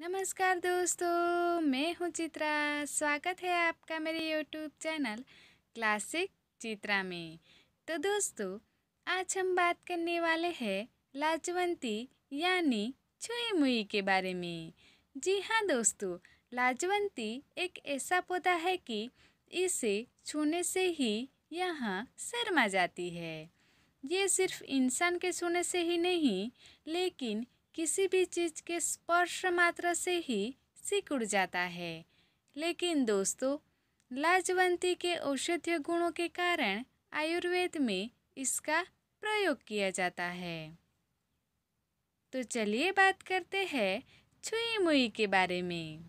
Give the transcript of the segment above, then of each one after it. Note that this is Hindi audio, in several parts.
नमस्कार दोस्तों मैं हूँ चित्रा स्वागत है आपका मेरे यूट्यूब चैनल क्लासिक चित्रा में तो दोस्तों आज हम बात करने वाले हैं लाजवंती यानी छुई मुई के बारे में जी हाँ दोस्तों लाजवंती एक ऐसा पौधा है कि इसे छूने से ही यहाँ शर्मा जाती है ये सिर्फ इंसान के छूने से ही नहीं लेकिन किसी भी चीज़ के स्पर्श मात्र से ही सिकुड़ जाता है लेकिन दोस्तों लाजवंती के औषधीय गुणों के कारण आयुर्वेद में इसका प्रयोग किया जाता है तो चलिए बात करते हैं छुई मुई के बारे में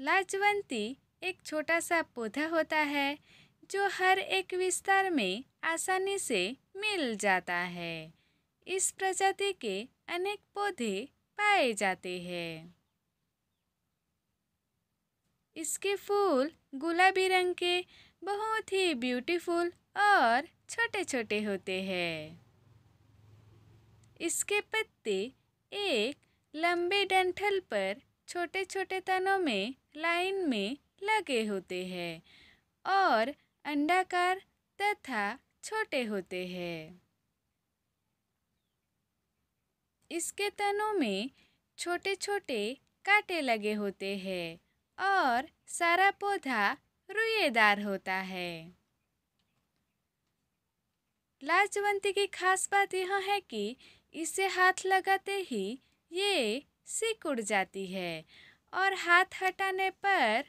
लाजवंती एक छोटा सा पौधा होता है जो हर एक विस्तार में आसानी से मिल जाता है इस प्रजाति के अनेक पौधे पाए जाते हैं इसके फूल गुलाबी रंग के बहुत ही ब्यूटीफुल और छोटे छोटे होते हैं इसके पत्ते एक लंबे डंठल पर छोटे छोटे तनों में लाइन में लगे होते हैं और अंडाकार तथा छोटे होते हैं इसके तनों में छोटे छोटे कांटे लगे होते हैं और सारा पौधा रुएदार होता है लाजवंती की खास बात यह है कि इसे हाथ लगाते ही ये सिकुड़ जाती है और हाथ हटाने पर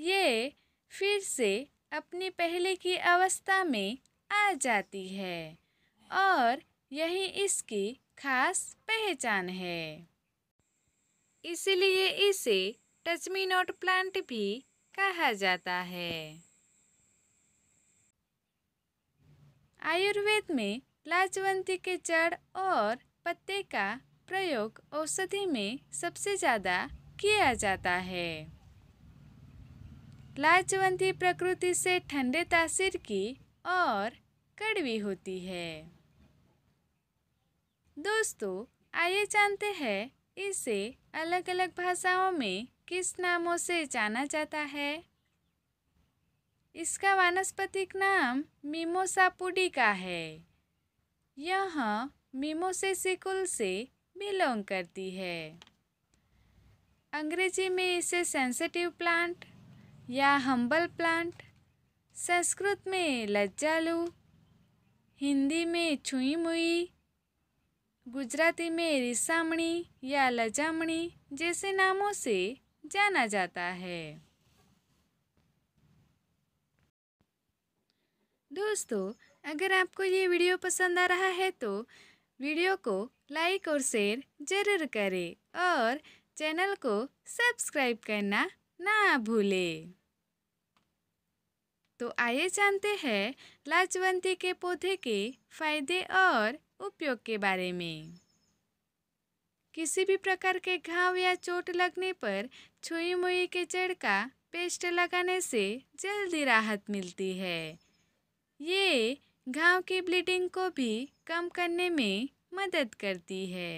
ये फिर से अपनी पहले की अवस्था में आ जाती है और यही इसकी खास पहचान है इसलिए इसे टच नॉट प्लांट भी कहा जाता है आयुर्वेद में लाजवंती के जड़ और पत्ते का प्रयोग औषधि में सबसे ज़्यादा किया जाता है लाजवंती प्रकृति से ठंडे तासीर की और कड़वी होती है दोस्तों आइए जानते हैं इसे अलग अलग भाषाओं में किस नामों से जाना जाता है इसका वानस्पतिक नाम का है यह मीमोसे कुल से बिलोंग करती है अंग्रेजी में इसे सेंसिटिव प्लांट या हम्बल प्लांट संस्कृत में लज्जालू हिंदी में छुई मुई गुजराती में रिसामणी या लजामणी जैसे नामों से जाना जाता है दोस्तों अगर आपको ये वीडियो पसंद आ रहा है तो वीडियो को लाइक और शेयर ज़रूर करें और चैनल को सब्सक्राइब करना ना भूलें तो आइए जानते हैं लाजवंती के पौधे के फायदे और उपयोग के बारे में किसी भी प्रकार के घाव या चोट लगने पर छुई मुई के जड़ का पेस्ट लगाने से जल्दी राहत मिलती है ये घाव की ब्लीडिंग को भी कम करने में मदद करती है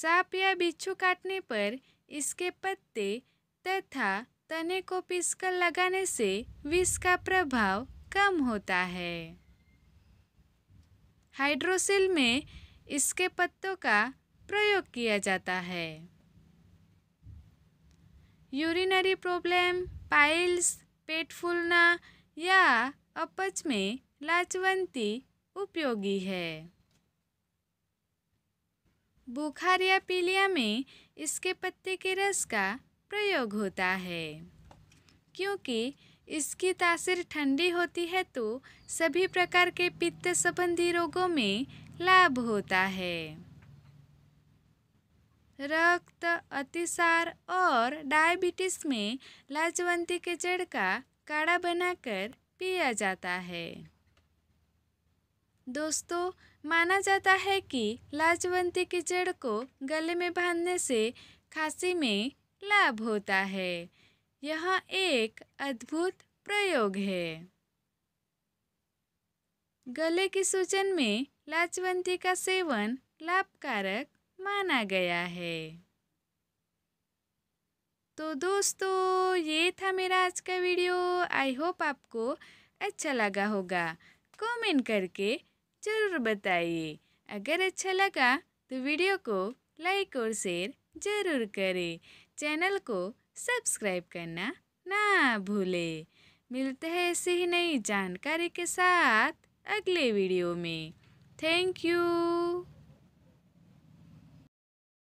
सांप या बिच्छू काटने पर इसके पत्ते तथा तने को पीसकर लगाने से विष का प्रभाव कम होता है हाइड्रोसिल में इसके पत्तों का प्रयोग किया जाता है यूरिनरी प्रॉब्लम पाइल्स पेट फूलना या अपच में लाचवंती उपयोगी है बुखार या पीलिया में इसके पत्ते के रस का प्रयोग होता है क्योंकि इसकी तासीर ठंडी होती है तो सभी प्रकार के पित्त संबंधी रोगों में लाभ होता है रक्त अतिसार और डायबिटीज में लाजवंती के जड़ का काढ़ा बनाकर पिया जाता है दोस्तों माना जाता है कि लाजवंती की जड़ को गले में बांधने से खांसी में लाभ होता है यह एक अद्भुत प्रयोग है गले की सूजन में लाचवंती का सेवन लाभकारक माना गया है तो दोस्तों ये था मेरा आज का वीडियो आई होप आपको अच्छा लगा होगा कमेंट करके ज़रूर बताइए अगर अच्छा लगा तो वीडियो को लाइक और शेयर ज़रूर करें चैनल को सब्सक्राइब करना ना भूले मिलते हैं ऐसी ही नई जानकारी के साथ अगले वीडियो में थैंक यू